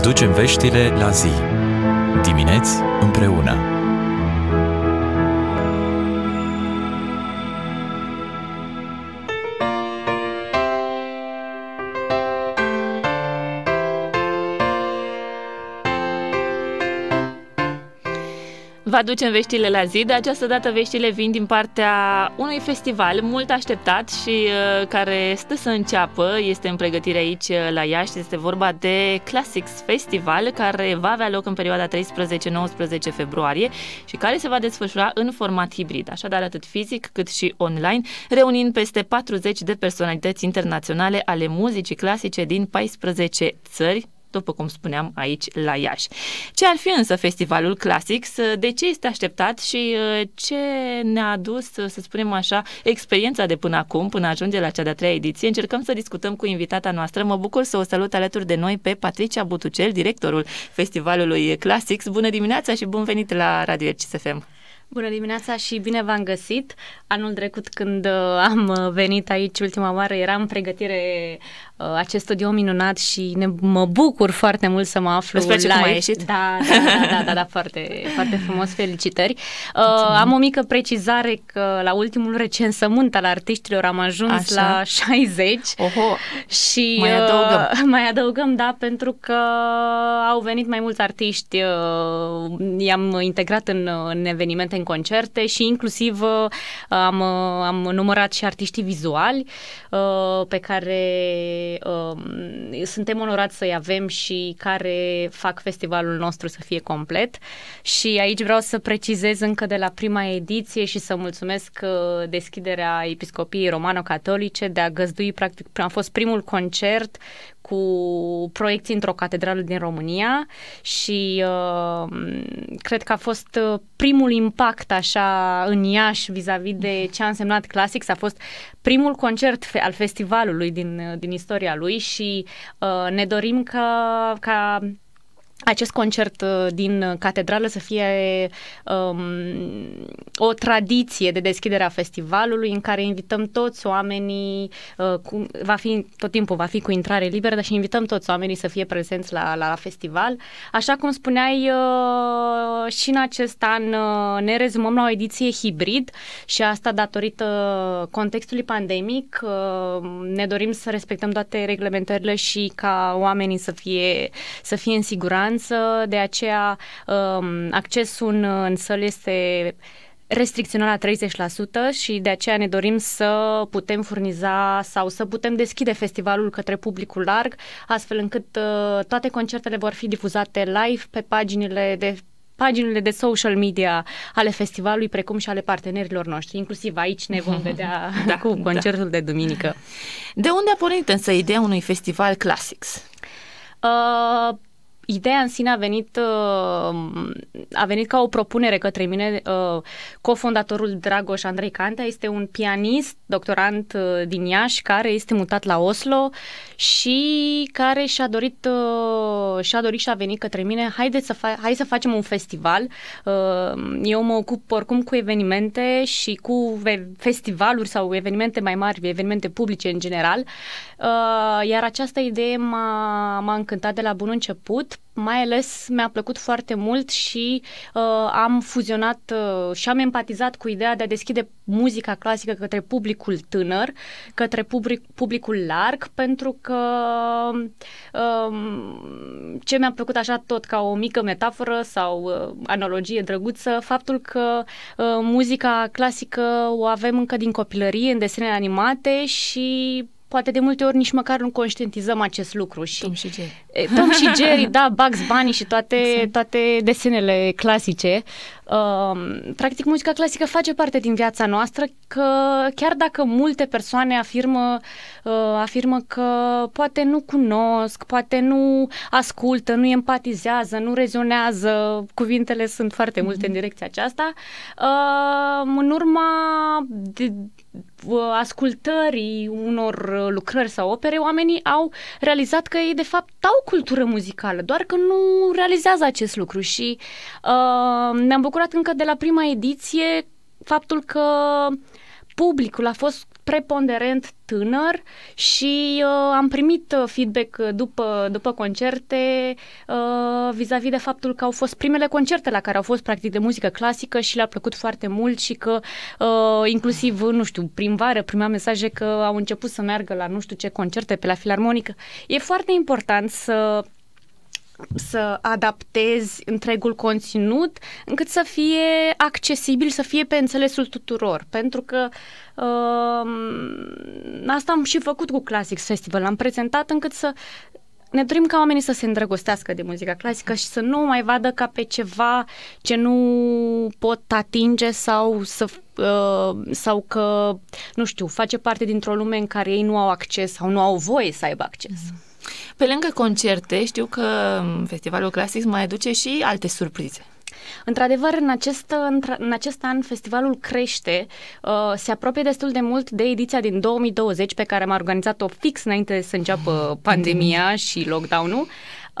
Aducem veștile la zi. Dimineți împreună. Vă aducem veștile la zi, de această dată veștile vin din partea unui festival mult așteptat și uh, care stă să înceapă, este în pregătire aici uh, la Iași, este vorba de Classics Festival care va avea loc în perioada 13-19 februarie și care se va desfășura în format hibrid, așadar atât fizic cât și online, reunind peste 40 de personalități internaționale ale muzicii clasice din 14 țări, după cum spuneam, aici la Iași. Ce ar fi însă festivalul Classics? De ce este așteptat și uh, ce ne-a adus, uh, să spunem așa, experiența de până acum, până ajunge la cea de-a treia ediție? Încercăm să discutăm cu invitata noastră. Mă bucur să o salut alături de noi pe Patricia Butucel, directorul festivalului Classics. Bună dimineața și bun venit la Radio RCSFM! Bună dimineața și bine v-am găsit! Anul trecut când uh, am venit aici ultima oară era în pregătire Uh, acest studio minunat și ne, mă bucur foarte mult să mă aflu la live. Cum ai ieșit? Da, da, da, da, da, da foarte, foarte frumos, felicitări. Uh, am o mică precizare că la ultimul recensământ al artiștilor am ajuns Așa. la 60 Oho. și mai uh, adăugăm. Uh, mai adăugăm, da, pentru că au venit mai mulți artiști, uh, i-am integrat în, în evenimente, în concerte și inclusiv uh, am, am numărat și artiștii vizuali uh, pe care uh, suntem onorați să-i avem și care fac festivalul nostru să fie complet. Și aici vreau să precizez încă de la prima ediție și să mulțumesc uh, deschiderea Episcopiei Romano-Catolice de a găzdui, practic, a fost primul concert cu proiecții într-o catedrală din România și uh, cred că a fost uh, primul impact așa în Iași vis-a-vis de mm. ce a însemnat Classics, a fost primul concert fe- al festivalului din, uh, din istoria lui și uh, ne dorim că, ca acest concert uh, din catedrală să fie um, o tradiție de deschidere a festivalului în care invităm toți oamenii, uh, cu, va fi tot timpul va fi cu intrare liberă, dar și invităm toți oamenii să fie prezenți la, la, la festival. Așa cum spuneai, uh, și în acest an uh, ne rezumăm la o ediție hibrid și asta datorită contextului pandemic. Uh, ne dorim să respectăm toate reglementările și ca oamenii să fie, să fie în siguranță distanță, de aceea um, accesul în, în săli este restricționat la 30% și de aceea ne dorim să putem furniza sau să putem deschide festivalul către publicul larg, astfel încât uh, toate concertele vor fi difuzate live pe paginile de paginile de social media ale festivalului, precum și ale partenerilor noștri. Inclusiv aici ne vom vedea da, cu da. concertul da. de duminică. De unde a pornit însă ideea unui festival Classics? Uh, ideea în sine a venit, uh, a venit ca o propunere către mine. Uh, cofondatorul Dragoș Andrei Cantea este un pianist, doctorant uh, din Iași, care este mutat la Oslo și care și-a dorit, uh, și-a dorit și a venit către mine, haideți să, fa- hai să facem un festival. Uh, eu mă ocup oricum cu evenimente și cu festivaluri sau evenimente mai mari, evenimente publice în general, uh, iar această idee m-a, m-a încântat de la bun început mai ales mi-a plăcut foarte mult și uh, am fuzionat uh, și am empatizat cu ideea de a deschide muzica clasică către publicul tânăr, către public, publicul larg, pentru că uh, ce mi-a plăcut așa tot ca o mică metaforă sau uh, analogie drăguță, faptul că uh, muzica clasică o avem încă din copilărie, în desene animate și poate de multe ori nici măcar nu conștientizăm acest lucru. Și, Tom și Jerry. Tom și Jerry, da, Bugs Bunny și toate, exact. toate desenele clasice. Uh, practic, muzica clasică face parte din viața noastră, că chiar dacă multe persoane afirmă, uh, afirmă că poate nu cunosc, poate nu ascultă, nu empatizează, nu rezonează, cuvintele sunt foarte multe mm-hmm. în mhm. direcția aceasta, uh, în urma de, Uh, ascultării unor uh, lucrări sau opere, oamenii au realizat că ei de fapt au cultură muzicală, doar că nu realizează acest lucru și uh, ne-am bucurat încă de la prima ediție faptul că uh, publicul a fost preponderent tânăr și uh, am primit uh, feedback uh, după, după concerte uh, vis-a-vis de faptul că au fost primele concerte la care au fost practic de muzică clasică și le-a plăcut foarte mult și că uh, inclusiv, nu știu, prin vară primeam mesaje că au început să meargă la nu știu ce concerte pe la filarmonică. E foarte important să să adaptezi întregul conținut încât să fie accesibil, să fie pe înțelesul tuturor. Pentru că uh, asta am și făcut cu Classics Festival. Am prezentat încât să ne dorim ca oamenii să se îndrăgostească de muzica clasică și să nu mai vadă ca pe ceva ce nu pot atinge sau să uh, sau că, nu știu, face parte dintr-o lume în care ei nu au acces sau nu au voie să aibă acces. Mm-hmm. Pe lângă concerte, știu că mm, Festivalul Classics mai aduce și alte surprize. Într-adevăr, în acest, în acest an festivalul crește, uh, se apropie destul de mult de ediția din 2020 pe care am organizat-o fix înainte să înceapă mm. pandemia și lockdown-ul.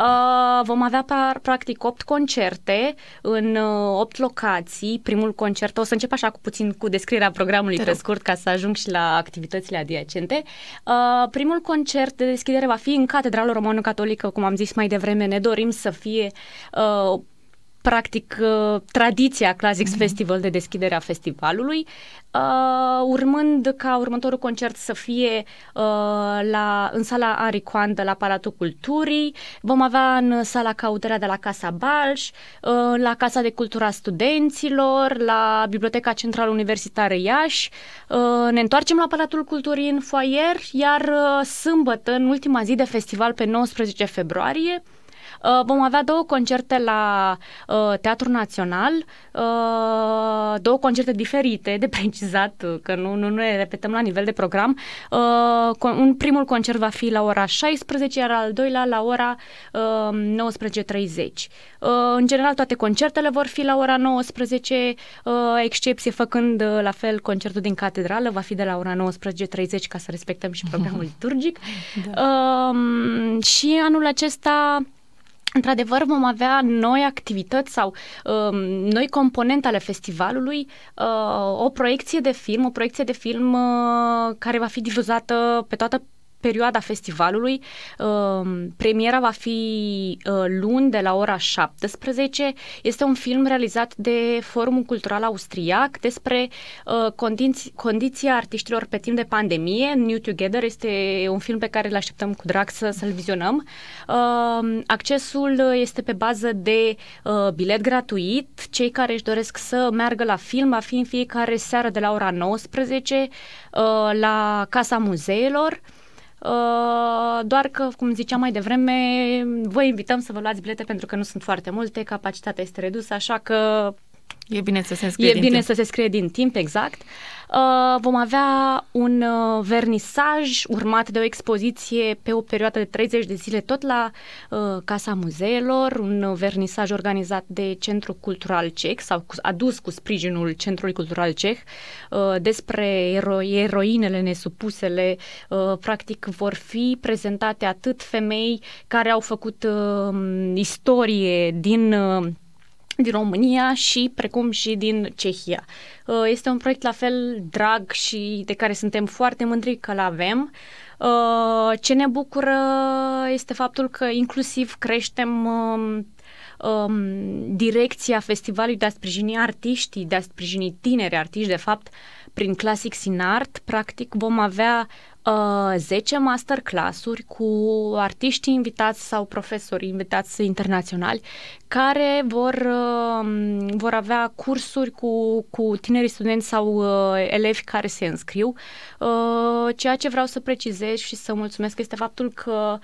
Uh, vom avea par, practic 8 concerte în uh, 8 locații. Primul concert, o să încep așa cu puțin cu descrierea programului pe scurt ca să ajung și la activitățile adiacente. Uh, primul concert de deschidere va fi în Catedrala Romano-Catolică, cum am zis mai devreme, ne dorim să fie uh, practic uh, tradiția Classics mhm. Festival de deschidere a festivalului, uh, urmând ca următorul concert să fie uh, la, în sala Aricoan de la Palatul Culturii, vom avea în sala Cauterea de la Casa Balș, la Casa de Cultura Studenților, la Biblioteca Centrală Universitară Iași, ne întoarcem la Palatul Culturii în foaier, iar sâmbătă, în ultima zi de festival pe 19 februarie, Uh, vom avea două concerte la uh, Teatrul Național, uh, două concerte diferite, de precizat, că nu, nu ne repetăm la nivel de program. Un primul concert va fi la ora 16, iar al doilea la ora 19.30. În general, toate concertele vor fi la ora 19, excepție făcând la fel concertul din catedrală, va fi de la ora 19.30 ca să respectăm și programul liturgic. da. Um, și anul acesta într-adevăr vom avea noi activități sau um, noi componente ale festivalului, uh, o proiecție de film, o proiecție de film uh, care va fi difuzată pe toată perioada festivalului. Ehm, premiera va fi luni de la ora 17. Este un film realizat de Forumul Cultural Austriac despre condiți- condiția artiștilor pe timp de pandemie. New Together este un film pe care îl așteptăm cu drag să, să-l vizionăm. Ehm, accesul este pe bază de bilet gratuit. Cei care își doresc să meargă la film va fi în fiecare seară de la ora 19 la Casa Muzeelor. Uh, doar că, cum ziceam mai devreme, vă invităm să vă luați bilete pentru că nu sunt foarte multe, capacitatea este redusă, așa că E bine să se scrie, e din bine timp. Să se scrie din timp, exact. Uh, vom avea un uh, vernisaj urmat de o expoziție pe o perioadă de 30 de zile tot la uh, Casa Muzeelor, un vernisaj organizat de Centrul Cultural Ceh sau adus cu sprijinul Centrului Cultural Ceh despre ero- eroinele nesupusele. Practic vor fi prezentate atât femei care au făcut istorie din din România și precum și din Cehia. Uh, este un proiect la fel drag și de care suntem foarte mândri că-l avem. Uh, ce ne bucură este faptul că inclusiv creștem um, um, direcția festivalului de a sprijini artiștii, de a sprijini tineri artiști, de fapt, prin Classic in Art, practic vom avea uh, 10 masterclass-uri cu artiștii invitați sau profesori invitați internaționali care vor, uh, vor avea cursuri cu, cu tinerii studenți sau uh, elevi care se înscriu. Uh, ceea ce vreau să precizez și să mulțumesc este faptul că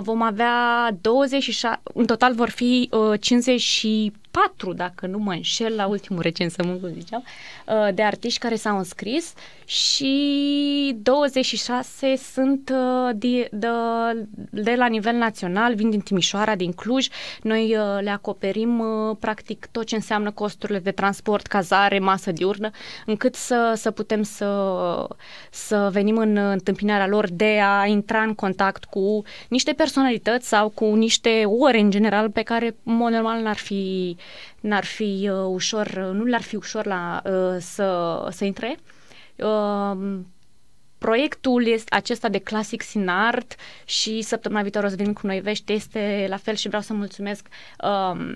vom avea 26, în total vor fi 54, dacă nu mă înșel, la ultimul recensământ, cum ziceam, de artiști care s-au înscris și 26 sunt de, de, de la nivel național, vin din Timișoara, din Cluj. Noi le acoperim uh, practic tot ce înseamnă costurile de transport, cazare, masă diurnă, încât să, să putem să, să venim în întâmpinarea lor de a intra în contact cu niște personalități sau cu niște ore în general pe care, mod normal, n-ar fi, n-ar fi uh, ușor, nu le-ar fi ușor la, uh, să, să intre. Proiectul este acesta de Classic in Art și săptămâna viitoare o să venim cu noi vești. Este la fel și vreau să mulțumesc um,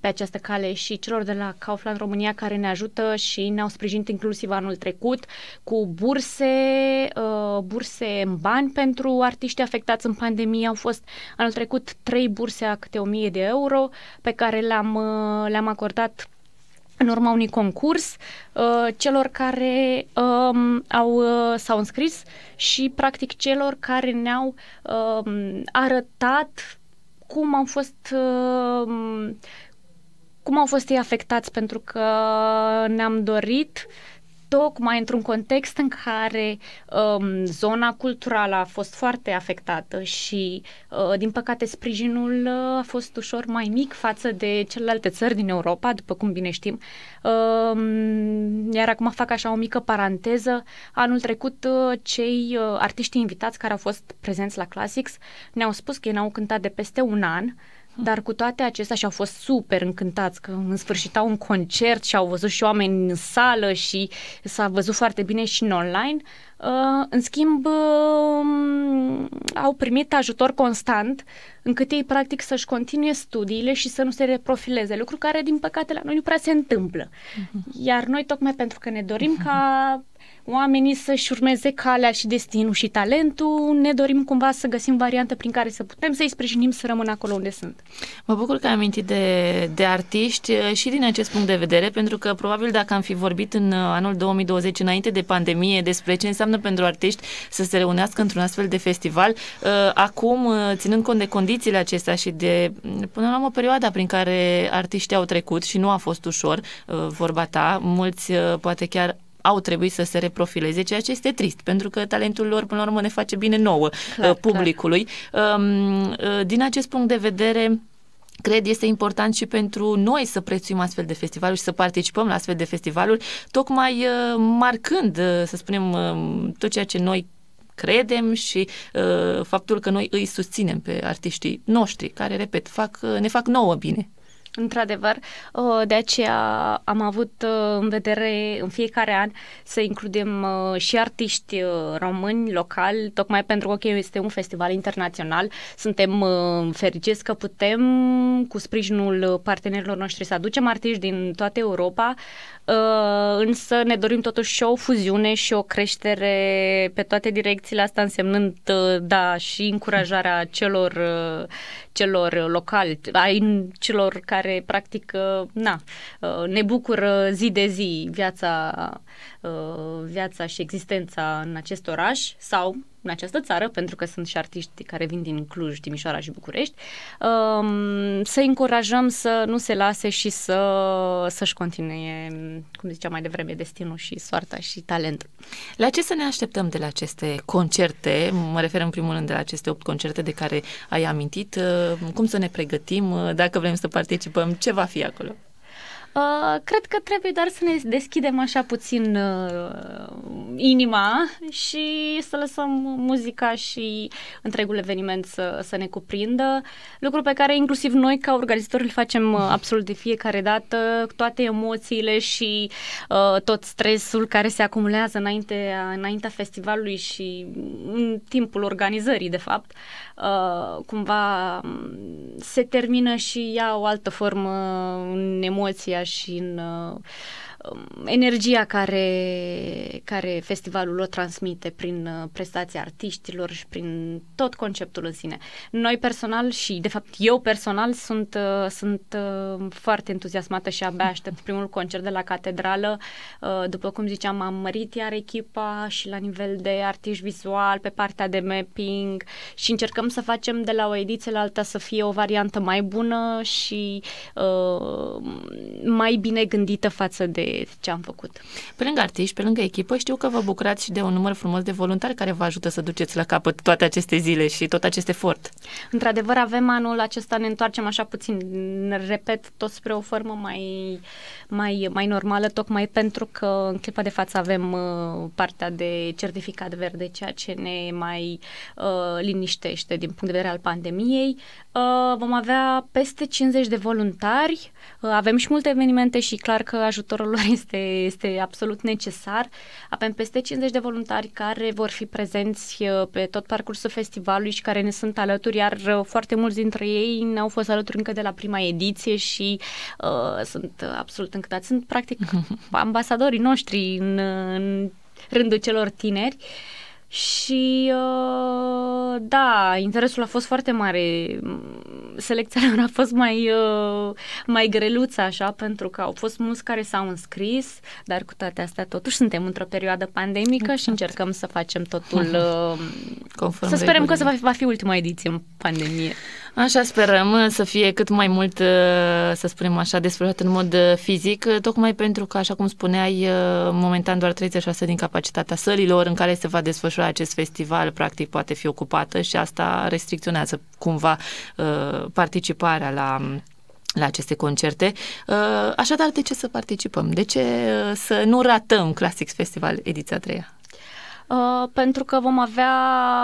pe această cale și celor de la Kaufland România care ne ajută și ne-au sprijinit inclusiv anul trecut cu burse, uh, burse în bani pentru artiști afectați în pandemie. Au fost anul trecut trei burse a câte o mie de euro pe care le-am, uh, le-am acordat în urma unui concurs uh, celor care um, au, uh, s-au înscris și practic celor care ne-au um, arătat cum au fost um, cum au fost ei afectați pentru că ne-am dorit tocmai într-un context în care um, zona culturală a fost foarte afectată și, uh, din păcate, sprijinul uh, a fost ușor mai mic față de celelalte țări din Europa, după cum bine știm. Um, iar acum fac așa o mică paranteză. Anul trecut, uh, cei uh, artiști invitați care au fost prezenți la Classics ne-au spus că ei n-au cântat de peste un an dar cu toate acestea și-au fost super încântați că în sfârșit au un concert și au văzut și oameni în sală și s-a văzut foarte bine și în online. În schimb, um, au primit ajutor constant, încât ei practic să-și continue studiile și să nu se reprofileze, lucru care, din păcate, la noi nu prea se întâmplă. Mhm. Iar noi, tocmai pentru că ne dorim mhm. ca oamenii să-și urmeze calea și destinul și talentul, ne dorim cumva să găsim variante prin care să putem să-i sprijinim să rămână acolo unde sunt. Mă bucur că ai amintit de, de artiști uh, și din acest punct de vedere, pentru că probabil dacă am fi vorbit în uh, anul 2020 înainte de pandemie despre ce înseamnă înseamnă pentru artiști să se reunească într-un astfel de festival. Uh, acum, uh, ținând cont de condițiile acestea și de, mm, până la o perioadă prin care artiștii au trecut și nu a fost ușor, uh, vorba ta, mulți poate chiar au trebuit să se reprofileze, ceea ce este trist, pentru că talentul lor, până la urmă, ne face bine nouă, clar, publicului. Clar. Um, din acest punct de vedere, cred, este important și pentru noi să prețuim astfel de festivaluri și să participăm la astfel de festivaluri, tocmai uh, marcând, uh, să spunem, uh, tot ceea ce noi credem și faptul că noi îi susținem pe artiștii noștri, care, repet, fac, ne fac nouă bine. Într-adevăr, uh, de aceea am avut uh, în vedere în fiecare an să includem uh, și artiști români, locali, tocmai pentru că okay, este un festival internațional. Suntem fericiți că putem, cu sprijinul partenerilor noștri, să aducem artiști din toată Europa, însă ne dorim totuși și o fuziune și o creștere pe toate direcțiile, asta însemnând, da, și încurajarea celor, celor locali, ai celor care care practic uh, na, uh, ne bucură zi de zi viața, uh, viața și existența în acest oraș sau în această țară, pentru că sunt și artiști care vin din Cluj, Timișoara și București, um, să încurajăm să nu se lase și să, să-și continue, cum ziceam mai devreme, destinul și soarta și talentul. La ce să ne așteptăm de la aceste concerte? Mă refer în primul rând de la aceste opt concerte de care ai amintit. Uh, cum să ne pregătim uh, dacă vrem să participăm? Ce va fi acolo? Uh, cred că trebuie doar să ne deschidem așa puțin uh, inima și să lăsăm muzica și întregul eveniment să, să ne cuprindă. Lucru pe care inclusiv noi ca organizatori îl facem uh, absolut de fiecare dată, toate emoțiile și uh, tot stresul care se acumulează înainte, înaintea festivalului și în timpul organizării, de fapt, uh, cumva um, se termină și ia o altă formă în emoția și în uh, Um, energia care, care festivalul o transmite prin uh, prestația artiștilor și prin tot conceptul în sine. Noi personal și, de fapt, eu personal sunt, uh, sunt uh, foarte entuziasmată și abia aștept primul concert de la Catedrală. După cum ziceam, am mărit iar echipa și la nivel de artiști vizual, pe partea de mapping și încercăm să facem de la o ediție la alta să fie o variantă mai bună și uh, mai bine gândită față de ce am făcut. Pe lângă artiști, pe lângă echipă, știu că vă bucurați și de un număr frumos de voluntari care vă ajută să duceți la capăt toate aceste zile și tot acest efort. Într-adevăr, avem anul acesta, ne întoarcem așa puțin, repet, tot spre o formă mai, mai, mai normală, tocmai pentru că în clipa de față avem uh, partea de certificat verde, ceea ce ne mai uh, liniștește din punct de vedere al pandemiei. Uh, vom avea peste 50 de voluntari, uh, avem și multe evenimente și clar că ajutorul lor este, este absolut necesar. Avem peste 50 de voluntari care vor fi prezenți uh, pe tot parcursul festivalului și care ne sunt alături, iar foarte mulți dintre ei ne-au fost alături încă de la prima ediție și uh, sunt absolut încântați. Sunt practic ambasadorii noștri în, în rândul celor tineri. Uh, și uh, da, interesul a fost foarte mare. Selecția a fost mai, uh, mai greluță așa, pentru că au fost mulți care s-au înscris, dar cu toate astea totuși suntem într-o perioadă pandemică exact. și încercăm să facem totul uh, conform. Să sperăm regulile. că să va, va fi ultima ediție în pandemie. Așa sperăm uh, să fie cât mai mult, uh, să spunem așa, desfășurat în mod uh, fizic, tocmai pentru că, așa cum spuneai, momentan doar 36 din capacitatea sălilor în care se va desfășura acest festival, practic, poate fi ocupată și asta restricționează cumva participarea la la aceste concerte. Așadar, de ce să participăm? De ce să nu ratăm Classics Festival ediția 3 Uh, pentru că vom avea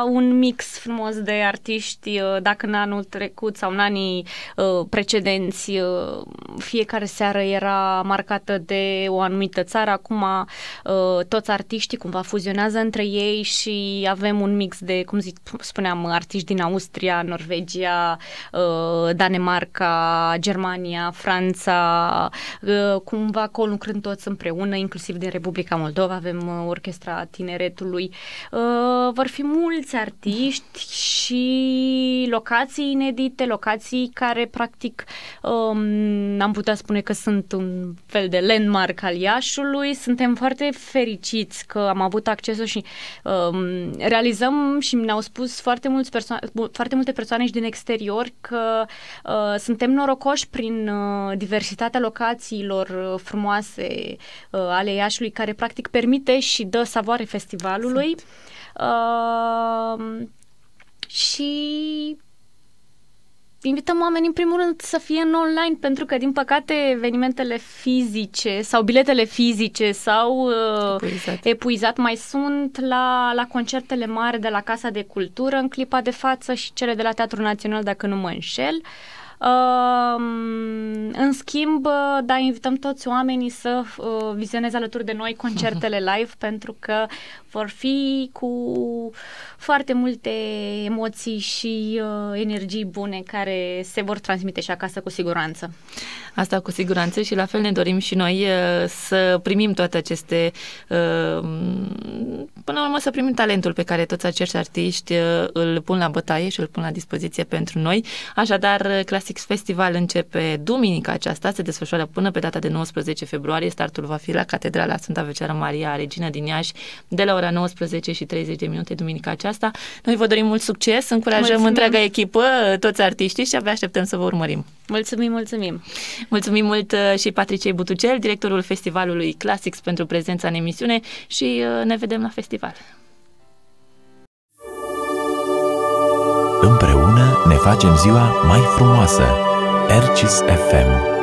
un mix frumos de artiști, uh, dacă în anul trecut sau în anii uh, precedenți uh, fiecare seară era marcată de o anumită țară, acum uh, toți artiștii cumva fuzionează între ei și avem un mix de, cum zic, spuneam, artiști din Austria, Norvegia, uh, Danemarca, Germania, Franța, uh, cumva colucrând toți împreună, inclusiv din Republica Moldova avem uh, orchestra tineretului Bacului. Uh, vor fi mulți artiști și locații inedite, locații care practic um, am putea spune că sunt un fel de landmark al Iașului. Suntem foarte fericiți că am avut accesul și um, realizăm și ne-au spus foarte, mulți perso- foarte multe persoane și din exterior că uh, suntem norocoși prin uh, diversitatea locațiilor frumoase ale Iașului care practic permite și dă savoare festivalului fotbalului. Uh, și invităm oamenii în primul rând să fie în online pentru că din păcate evenimentele fizice sau biletele fizice sau uh, epuizat, epuizat mai sunt la, la concertele mari de la Casa de Cultură în clipa de față și cele de la Teatrul Național dacă nu mă înșel. În schimb, uh, da, invităm toți oamenii să uh, vizioneze alături de noi concertele live pentru că vor fi cu foarte multe emoții și uh, energii bune care se vor transmite și acasă cu siguranță. Asta cu siguranță și la fel ne dorim și noi să primim toate aceste până la urmă să primim talentul pe care toți acești artiști îl pun la bătaie și îl pun la dispoziție pentru noi. Așadar, Classics Festival începe duminică duminica aceasta se desfășoară până pe data de 19 februarie. Startul va fi la Catedrala Sfânta Veceară Maria Regina din Iași de la ora 19 și 30 de minute duminica aceasta. Noi vă dorim mult succes, încurajăm mulțumim. întreaga echipă, toți artiștii și abia așteptăm să vă urmărim. Mulțumim, mulțumim! Mulțumim mult uh, și Patricei Butucel, directorul Festivalului Classics pentru prezența în emisiune și uh, ne vedem la festival. Împreună ne facem ziua mai frumoasă! Ercis FM